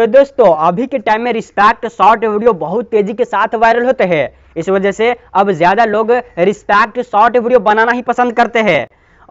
तो दोस्तों अभी के टाइम में रिस्पेक्ट शॉर्ट वीडियो बहुत तेजी के साथ वायरल होते हैं इस वजह से अब ज्यादा लोग रिस्पेक्ट शॉर्ट वीडियो बनाना ही पसंद करते हैं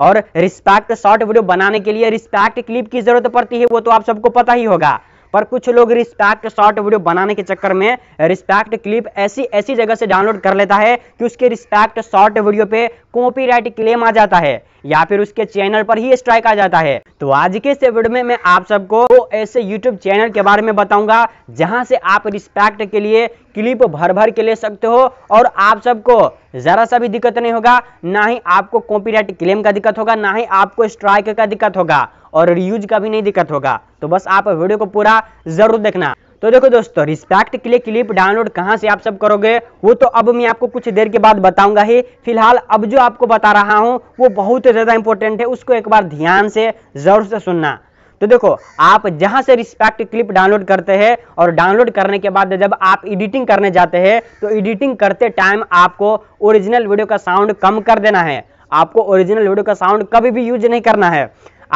और रिस्पेक्ट शॉर्ट वीडियो बनाने के लिए रिस्पेक्ट क्लिप की जरूरत पड़ती है वो तो आप सबको पता ही होगा पर कुछ लोग रिस्पैक्ट शॉर्ट वीडियो बनाने के चक्कर में रिस्पैक्ट क्लिप ऐसी ऐसी जगह से डाउनलोड कर लेता है कि उसके रिस्पैक्ट शॉर्ट वीडियो पे कॉपीराइट क्लेम आ जाता है या फिर उसके चैनल पर ही स्ट्राइक आ जाता है तो आज के इस वीडियो में मैं आप सबको ऐसे यूट्यूब चैनल के बारे में बताऊंगा जहां से आप रिस्पेक्ट के लिए क्लिप भर भर के ले सकते हो और आप सबको ज़रा सा भी दिक्कत नहीं होगा ना ही आपको कॉपीराइट क्लेम का दिक्कत होगा ना ही आपको स्ट्राइक का दिक्कत होगा और रियूज का भी नहीं दिक्कत होगा तो बस आप वीडियो को पूरा जरूर देखना तो देखो दोस्तों रिस्पेक्ट के लिए क्लिप डाउनलोड कहां से आप सब करोगे वो तो अब मैं आपको कुछ देर के बाद बताऊंगा ही फिलहाल अब जो आपको बता रहा हूं वो बहुत ज़्यादा इंपॉर्टेंट है उसको एक बार ध्यान से जरूर से सुनना तो देखो आप जहां से रिस्पेक्ट क्लिप डाउनलोड करते हैं और डाउनलोड करने के बाद जब आप एडिटिंग करने जाते हैं तो एडिटिंग करते टाइम आपको ओरिजिनल वीडियो का साउंड कम कर देना है आपको ओरिजिनल वीडियो का साउंड कभी भी यूज नहीं करना है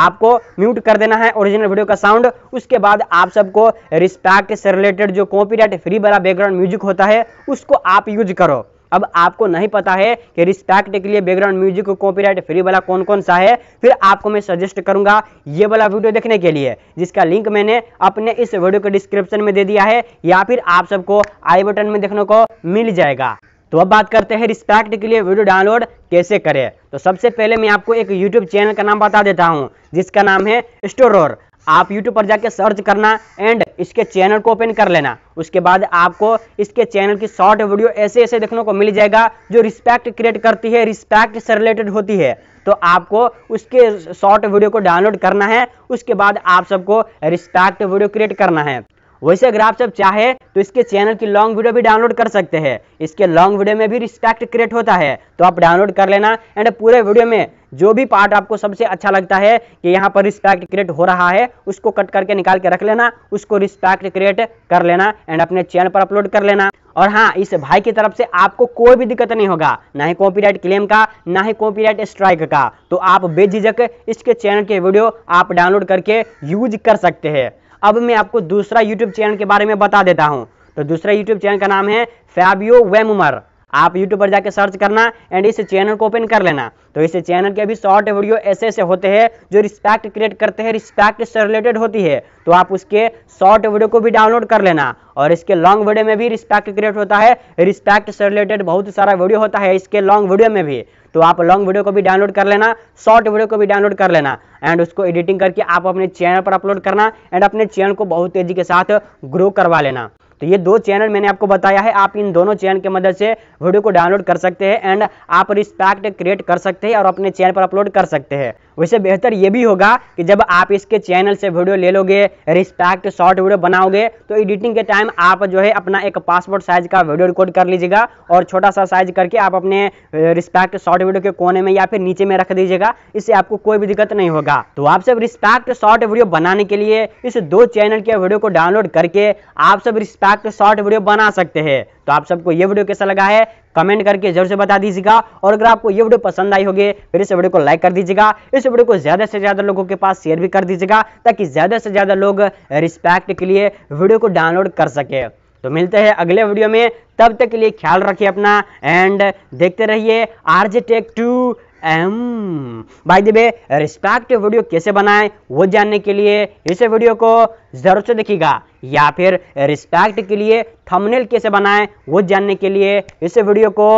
आपको म्यूट कर देना है ओरिजिनल वीडियो का साउंड उसके बाद आप सबको रिस्पेक्ट से रिलेटेड जो कॉपीराइट फ्री वाला बैकग्राउंड म्यूजिक होता है उसको आप यूज करो अब आपको नहीं पता है कि रिस्पेक्ट के लिए बैकग्राउंड म्यूजिक को कॉपीराइट फ्री वाला कौन कौन सा है फिर आपको मैं सजेस्ट करूंगा ये वाला वीडियो देखने के लिए जिसका लिंक मैंने अपने इस वीडियो के डिस्क्रिप्शन में दे दिया है या फिर आप सबको आई बटन में देखने को मिल जाएगा तो अब बात करते हैं रिस्पेक्ट के लिए वीडियो डाउनलोड कैसे करें तो सबसे पहले मैं आपको एक यूट्यूब चैनल का नाम बता देता हूँ जिसका नाम है स्टोरोर आप यूट्यूब पर जाके सर्च करना एंड इसके चैनल को ओपन कर लेना उसके बाद आपको इसके चैनल की शॉर्ट वीडियो ऐसे ऐसे देखने को मिल जाएगा जो रिस्पेक्ट क्रिएट करती है रिस्पेक्ट से रिलेटेड होती है तो आपको उसके शॉर्ट वीडियो को डाउनलोड करना है उसके बाद आप सबको रिस्पेक्ट वीडियो क्रिएट करना है वैसे अगर आप सब चाहे तो इसके चैनल की लॉन्ग वीडियो भी डाउनलोड कर सकते हैं इसके लॉन्ग वीडियो में भी रिस्पेक्ट क्रिएट होता है तो आप डाउनलोड कर लेना एंड पूरे वीडियो में जो भी पार्ट आपको सबसे अच्छा लगता है कि यहाँ पर रिस्पेक्ट क्रिएट हो रहा है उसको कट करके निकाल के रख लेना उसको रिस्पेक्ट क्रिएट कर लेना एंड अपने चैनल पर अपलोड कर लेना और हाँ इस भाई की तरफ से आपको कोई भी दिक्कत नहीं होगा ना ही कॉपीराइट क्लेम का ना ही कॉपीराइट स्ट्राइक का तो आप बेझिझक इसके चैनल के वीडियो आप डाउनलोड करके यूज कर सकते हैं अब मैं आपको दूसरा यूट्यूब चैनल के बारे में बता देता हूँ तो दूसरा यूट्यूब चैनल का नाम है फैबियो वेमुमर आप यूट्यूब पर जाकर सर्च करना एंड इस चैनल को ओपन कर लेना तो इस चैनल के भी शॉर्ट वीडियो ऐसे ऐसे होते हैं जो रिस्पेक्ट क्रिएट करते हैं रिस्पेक्ट से रिलेटेड होती है तो आप उसके शॉर्ट वीडियो को भी डाउनलोड कर लेना और इसके लॉन्ग वीडियो में भी रिस्पेक्ट क्रिएट होता है रिस्पेक्ट से रिलेटेड बहुत सारा वीडियो होता है इसके लॉन्ग वीडियो में भी तो आप लॉन्ग वीडियो को भी डाउनलोड कर लेना शॉर्ट वीडियो को भी डाउनलोड कर लेना एंड उसको एडिटिंग करके आप अपने चैनल पर अपलोड करना एंड अपने चैनल को बहुत तेजी के साथ ग्रो करवा लेना तो ये दो चैनल मैंने आपको बताया है आप इन दोनों चैनल के मदद से वीडियो को डाउनलोड कर सकते हैं एंड आप रिस्पैक्ट क्रिएट कर सकते हैं और अपने चैनल पर अपलोड कर सकते हैं वैसे बेहतर ये भी होगा कि जब आप इसके चैनल से वीडियो ले लोगे रिस्पैक्ट शॉर्ट वीडियो बनाओगे तो एडिटिंग के टाइम आप जो है अपना एक पासपोर्ट साइज का वीडियो रिकॉर्ड कर लीजिएगा और छोटा सा साइज करके आप अपने रिस्पेक्ट शॉर्ट वीडियो के कोने में या फिर नीचे में रख दीजिएगा इससे आपको कोई भी दिक्कत नहीं होगा तो आप सब रिस्पेक्ट शॉर्ट वीडियो बनाने के लिए इस दो चैनल के वीडियो को डाउनलोड करके आप सब रिस्पेक्ट लगा के शॉर्ट वीडियो बना सकते हैं तो आप सबको ये वीडियो कैसा लगा है कमेंट करके जरूर से बता दीजिएगा और अगर आपको ये वीडियो पसंद आई होगी फिर इस वीडियो को लाइक कर दीजिएगा इस वीडियो को ज्यादा से ज्यादा लोगों के पास शेयर भी कर दीजिएगा ताकि ज्यादा से ज्यादा लोग रिस्पेक्ट के लिए वीडियो को डाउनलोड कर सके तो मिलते हैं अगले वीडियो में तब तक के लिए ख्याल रखिए अपना एंड देखते रहिए आरजे टेक टू एम भाई दिबे रिस्पेक्ट वीडियो कैसे बनाए वो जानने के लिए इस वीडियो को जरूर से देखिएगा या फिर रिस्पेक्ट के लिए थंबनेल कैसे बनाए वो जानने के लिए इस वीडियो को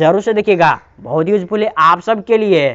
जरूर से देखिएगा बहुत यूजफुल है आप सबके लिए